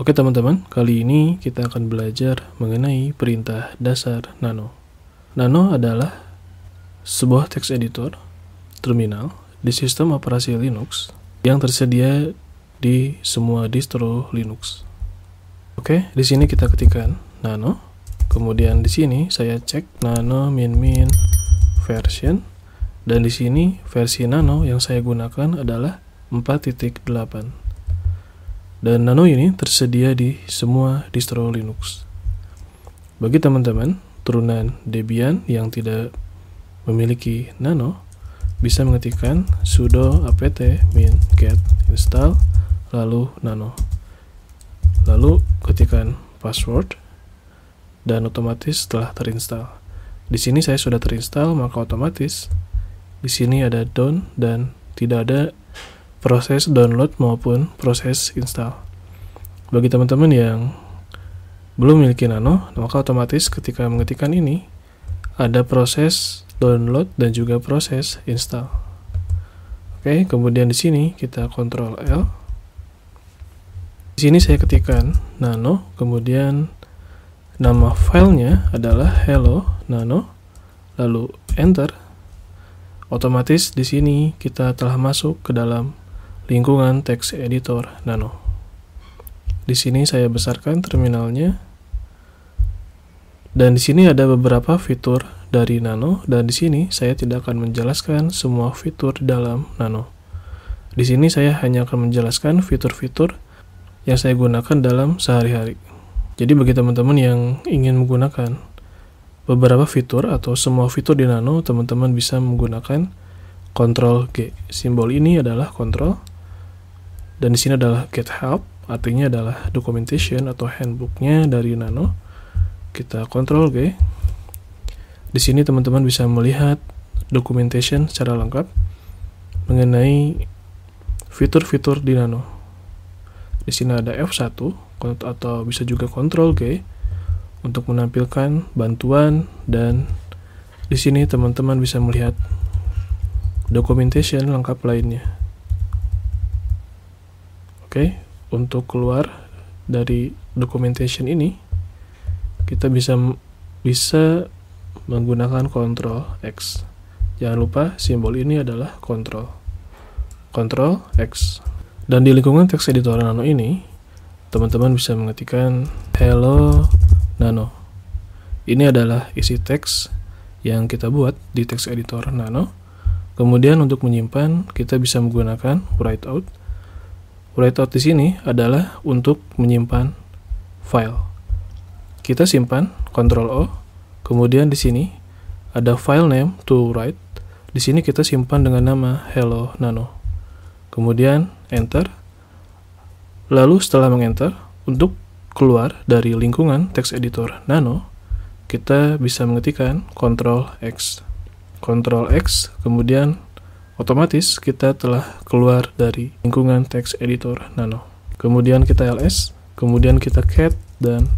Oke teman-teman, kali ini kita akan belajar mengenai perintah dasar Nano. Nano adalah sebuah text editor terminal di sistem operasi Linux yang tersedia di semua distro Linux. Oke, di sini kita ketikkan nano, kemudian di sini saya cek nano min min version dan di sini versi nano yang saya gunakan adalah dan Nano ini tersedia di semua distro Linux. Bagi teman-teman turunan Debian yang tidak memiliki Nano, bisa mengetikkan sudo apt min get install lalu nano. Lalu ketikkan password dan otomatis telah terinstall. Di sini saya sudah terinstall, maka otomatis di sini ada down dan tidak ada proses download maupun proses install. Bagi teman-teman yang belum memiliki Nano, maka otomatis ketika mengetikkan ini ada proses download dan juga proses install. Oke, kemudian di sini kita kontrol L. Di sini saya ketikkan nano, kemudian nama filenya adalah hello nano, lalu enter. Otomatis di sini kita telah masuk ke dalam lingkungan teks editor nano. Di sini saya besarkan terminalnya. Dan di sini ada beberapa fitur dari nano dan di sini saya tidak akan menjelaskan semua fitur dalam nano. Di sini saya hanya akan menjelaskan fitur-fitur yang saya gunakan dalam sehari-hari. Jadi bagi teman-teman yang ingin menggunakan beberapa fitur atau semua fitur di nano, teman-teman bisa menggunakan kontrol G. Simbol ini adalah kontrol dan di sini adalah get help artinya adalah documentation atau handbooknya dari Nano kita kontrol G di sini teman-teman bisa melihat documentation secara lengkap mengenai fitur-fitur di Nano di sini ada F1 atau bisa juga kontrol G untuk menampilkan bantuan dan di sini teman-teman bisa melihat documentation lengkap lainnya okay. untuk keluar dari documentation ini kita bisa bisa menggunakan Ctrl X. Jangan lupa simbol ini adalah Ctrl. Ctrl X. Dan di lingkungan teks editor Nano ini, teman-teman bisa mengetikkan Hello Nano. Ini adalah isi teks yang kita buat di teks editor Nano. Kemudian untuk menyimpan, kita bisa menggunakan Write Out write out di sini adalah untuk menyimpan file. Kita simpan Ctrl O, kemudian di sini ada file name to write. Di sini kita simpan dengan nama Hello Nano. Kemudian enter. Lalu setelah mengenter, untuk keluar dari lingkungan text editor Nano, kita bisa mengetikkan Ctrl X. Ctrl X, kemudian Otomatis kita telah keluar dari lingkungan text editor nano. Kemudian kita ls, kemudian kita cat dan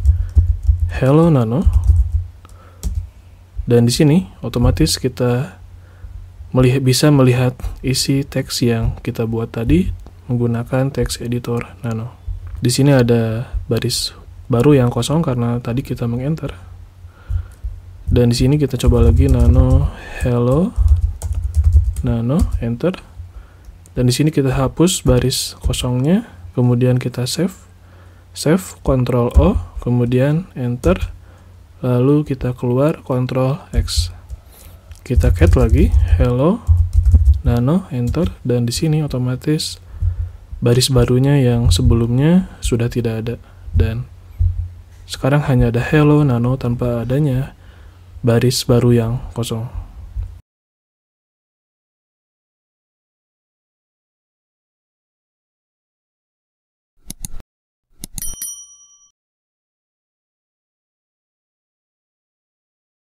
hello nano. Dan di sini otomatis kita melihat, bisa melihat isi teks yang kita buat tadi menggunakan text editor nano. Di sini ada baris baru yang kosong karena tadi kita mengenter. Dan di sini kita coba lagi nano hello nano enter dan di sini kita hapus baris kosongnya kemudian kita save save control O kemudian enter lalu kita keluar control X kita cat lagi hello nano enter dan di sini otomatis baris barunya yang sebelumnya sudah tidak ada dan sekarang hanya ada hello nano tanpa adanya baris baru yang kosong